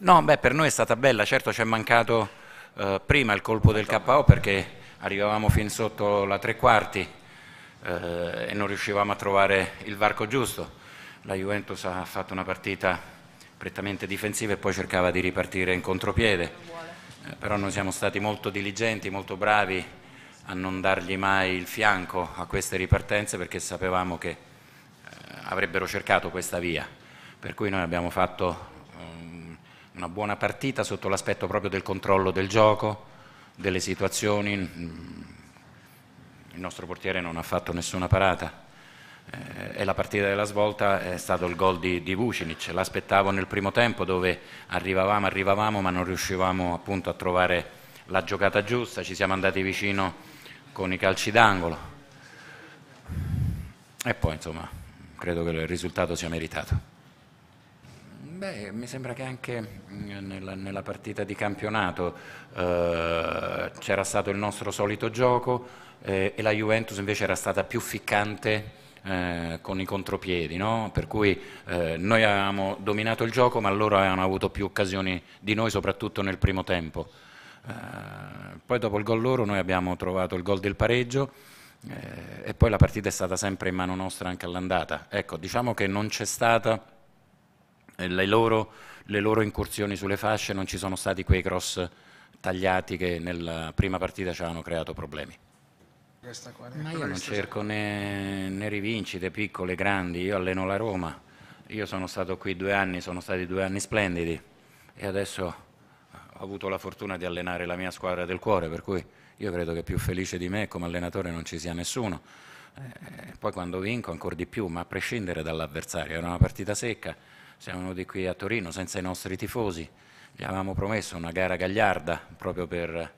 No, beh, per noi è stata bella, certo ci è mancato eh, prima il colpo del KO perché arrivavamo fin sotto la tre quarti eh, e non riuscivamo a trovare il varco giusto. La Juventus ha fatto una partita prettamente difensiva e poi cercava di ripartire in contropiede, eh, però noi siamo stati molto diligenti, molto bravi a non dargli mai il fianco a queste ripartenze perché sapevamo che eh, avrebbero cercato questa via, per cui noi abbiamo fatto una buona partita sotto l'aspetto proprio del controllo del gioco, delle situazioni. Mm, il nostro portiere non ha fatto nessuna parata. Eh, e la partita della svolta è stato il gol di, di Vucinic. L'aspettavo nel primo tempo dove arrivavamo, arrivavamo, ma non riuscivamo appunto a trovare la giocata giusta. Ci siamo andati vicino con i calci d'angolo. E poi, insomma, credo che il risultato sia meritato. Beh, mi sembra che anche mm, nella, nella partita di campionato eh, c'era stato il nostro solito gioco eh, e la Juventus invece era stata più ficcante eh, con i contropiedi, no? per cui eh, noi avevamo dominato il gioco ma loro avevano avuto più occasioni di noi soprattutto nel primo tempo. Eh, poi dopo il gol loro noi abbiamo trovato il gol del pareggio. Eh, e poi la partita è stata sempre in mano nostra anche all'andata. Ecco, diciamo che non c'è stata eh, le loro, le loro incursioni sulle fasce non ci sono stati quei cross tagliati che nella prima partita ci avevano creato problemi. Eh. Ma io non cerco né, né, rivincite piccole, grandi, io alleno la Roma, io sono stato qui due anni, sono stati due anni splendidi e adesso ho avuto la fortuna di allenare la mia squadra del cuore, per cui io credo che più felice di me come allenatore non ci sia nessuno. Eh, poi quando vinco ancora di più, ma a prescindere dall'avversario, era una partita secca siamo venuti qui a Torino senza i nostri tifosi, gli avevamo promesso una gara gagliarda proprio per,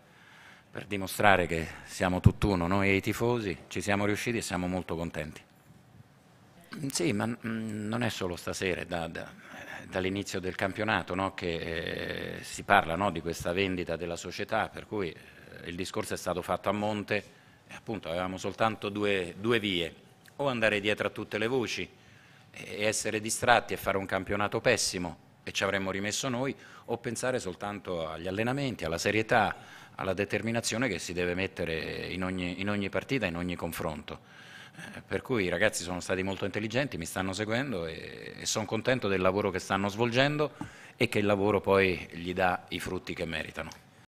per dimostrare che siamo tutt'uno, noi e i tifosi, ci siamo riusciti e siamo molto contenti. Sì, ma mm, non è solo stasera, da, da, dall'inizio del campionato no, che eh, si parla no, di questa vendita della società, per cui eh, il discorso è stato fatto a monte e appunto avevamo soltanto due, due vie, o andare dietro a tutte le voci, e essere distratti e fare un campionato pessimo e ci avremmo rimesso noi, o pensare soltanto agli allenamenti, alla serietà, alla determinazione che si deve mettere in ogni, in ogni partita, in ogni confronto. Eh, per cui i ragazzi sono stati molto intelligenti, mi stanno seguendo e, e sono contento del lavoro che stanno svolgendo e che il lavoro poi gli dà i frutti che meritano.